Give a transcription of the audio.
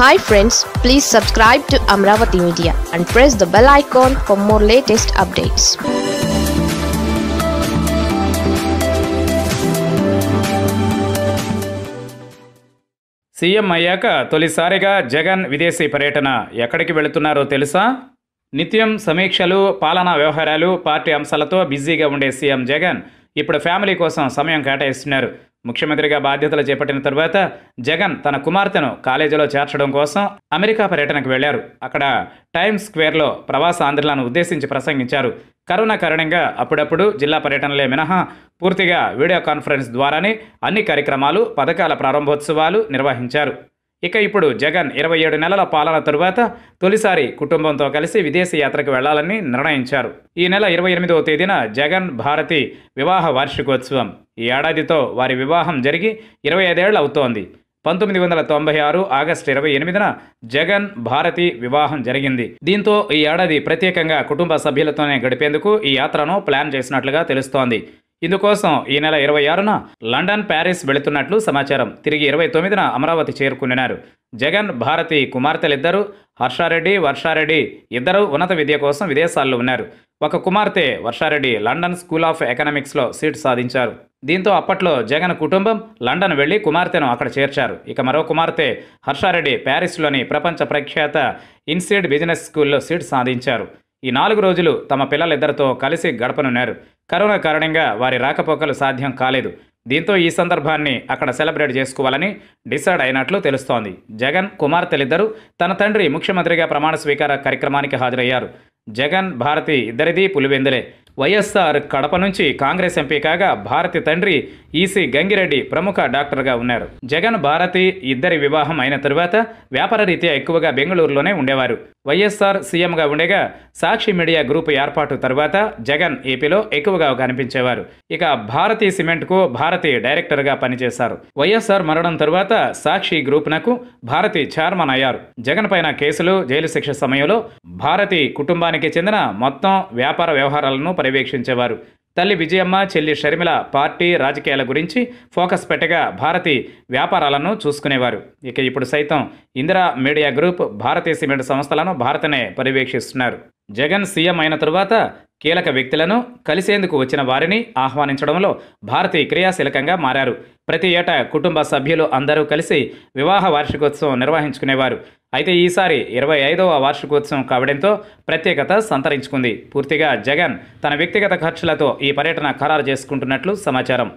hi friends please subscribe to Amaravati media and press the bell icon for more latest updates CM అయ్యాక తొలిసారిగా జగన్ విదేశీ పర్యటన ఎక్కడికి వెళుతున్నారో తెలుసా నిత్యం సమీక్షలు పాలనా వ్యవహారాలు పార్టీ అంశాలతో బిజీగా ఉండే సీఎం జగన్ ఇప్పుడు ఫ్యామిలీ కోసం సమయం కేటాయిస్తున్నారు ముఖ్యమంత్రిగా బాధ్యతలు చేపట్టిన తరువాత జగన్ తన కుమార్తెను కాలేజీలో చేర్చడం కోసం అమెరికా పర్యటనకు వెళ్లారు అక్కడ టైమ్స్ స్క్వేర్లో ప్రవాస ఆంధ్రులను ఉద్దేశించి ప్రసంగించారు కరోనా కారణంగా అప్పుడప్పుడు జిల్లా పర్యటనలే మినహా పూర్తిగా వీడియో కాన్ఫరెన్స్ ద్వారానే అన్ని కార్యక్రమాలు పథకాల ప్రారంభోత్సవాలు నిర్వహించారు ఇక ఇప్పుడు జగన్ ఇరవై ఏడు నెలల పాలన తరువాత తొలిసారి కుటుంబంతో కలిసి విదేశీ యాత్రకు వెళ్లాలని నిర్ణయించారు ఈ నెల ఇరవై ఎనిమిదవ తేదీన జగన్ భారతి వివాహ వార్షికోత్సవం ఈ ఏడాదితో వారి వివాహం జరిగి ఇరవై ఐదేళ్లు అవుతోంది పంతొమ్మిది వందల తొంభై ఆరు ఆగస్టు ఇరవై ఎనిమిదిన జగన్ భారతి వివాహం జరిగింది దీంతో ఈ ఏడాది ప్రత్యేకంగా కుటుంబ సభ్యులతోనే గడిపేందుకు ఈ యాత్రను ప్లాన్ చేసినట్లుగా తెలుస్తోంది ఇందుకోసం ఈ నెల ఇరవై ఆరున లండన్ ప్యారిస్ వెళుతున్నట్లు సమాచారం తిరిగి ఇరవై తొమ్మిదిన అమరావతి చేరుకున్నారు జగన్ భారతి కుమార్తెలిద్దరూ హర్షారెడ్డి వర్షారెడ్డి ఇద్దరు ఉన్నత విద్య కోసం విదేశాల్లో ఉన్నారు ఒక కుమార్తె వర్షారెడ్డి లండన్ స్కూల్ ఆఫ్ ఎకనామిక్స్లో సీట్ సాధించారు దీంతో అప్పట్లో జగన్ కుటుంబం లండన్ వెళ్లి కుమార్తెను అక్కడ చేర్చారు ఇక మరో కుమార్తె హర్షారెడ్డి ప్యారిస్లోని ప్రపంచ ప్రఖ్యాత ఇన్స్టిట్యూట్ బిజినెస్ స్కూల్లో సీట్ సాధించారు ఈ నాలుగు రోజులు తమ పిల్లలిద్దరితో కలిసి గడపనున్నారు కరోనా కారణంగా వారి రాకపోకలు సాధ్యం కాలేదు దీంతో ఈ సందర్భాన్ని అక్కడ సెలబ్రేట్ చేసుకోవాలని డిసైడ్ అయినట్లు తెలుస్తోంది జగన్ కుమార్తెలిద్దరూ తన తండ్రి ముఖ్యమంత్రిగా ప్రమాణ స్వీకార కార్యక్రమానికి హాజరయ్యారు జగన్ భారతి ఇద్దరిది పులివెందులే వైఎస్ఆర్ కడప నుంచి కాంగ్రెస్ ఎంపీ కాగా భారతి తండ్రి ఈసీ గంగిరెడ్డి ప్రముఖ డాక్టర్గా ఉన్నారు జగన్ భారతి ఇద్దరి వివాహం అయిన తరువాత వ్యాపార రీత్యా ఎక్కువగా బెంగళూరులోనే ఉండేవారు వైఎస్ఆర్ సీఎంగా ఉండేగా సాక్షి మీడియా గ్రూప్ ఏర్పాటు తర్వాత జగన్ ఏపీలో ఎక్కువగా కనిపించేవారు ఇక భారతి సిమెంట్కు భారతి డైరెక్టర్గా పనిచేశారు వైఎస్ఆర్ మరణం తరువాత సాక్షి గ్రూప్నకు భారతి చైర్మన్ అయ్యారు జగన్ పైన కేసులు జైలు శిక్ష సమయంలో భారతి కుటుంబానికి చెందిన మొత్తం వ్యాపార వ్యవహారాలను పరి పర్యవేక్షించేవారు తల్లి విజయమ్మ చెల్లి షర్మిల పార్టీ రాజకీయాల గురించి ఫోకస్ పెట్టగా భారతి వ్యాపారాలను చూసుకునేవారు ఇక ఇప్పుడు సైతం Indira media group Bharatiya cement సంస్థలను భారతనే పర్యవేక్షిస్తున్నారు జగన్ సీఎం అయిన తరువాత కీలక వ్యక్తులను కలిసేందుకు వచ్చిన వారిని ఆహ్వానించడంలో భారతి క్రియాశీలకంగా మారారు ప్రతి ఏటా కుటుంబ సభ్యులు అందరూ కలిసి వివాహ వార్షికోత్సవం నిర్వహించుకునేవారు అయితే ఈసారి ఇరవై ఐదవ వార్షికోత్సవం కావడంతో ప్రత్యేకత సంతరించుకుంది పూర్తిగా జగన్ తన వ్యక్తిగత ఖర్చులతో ఈ పర్యటన ఖరారు చేసుకుంటున్నట్లు సమాచారం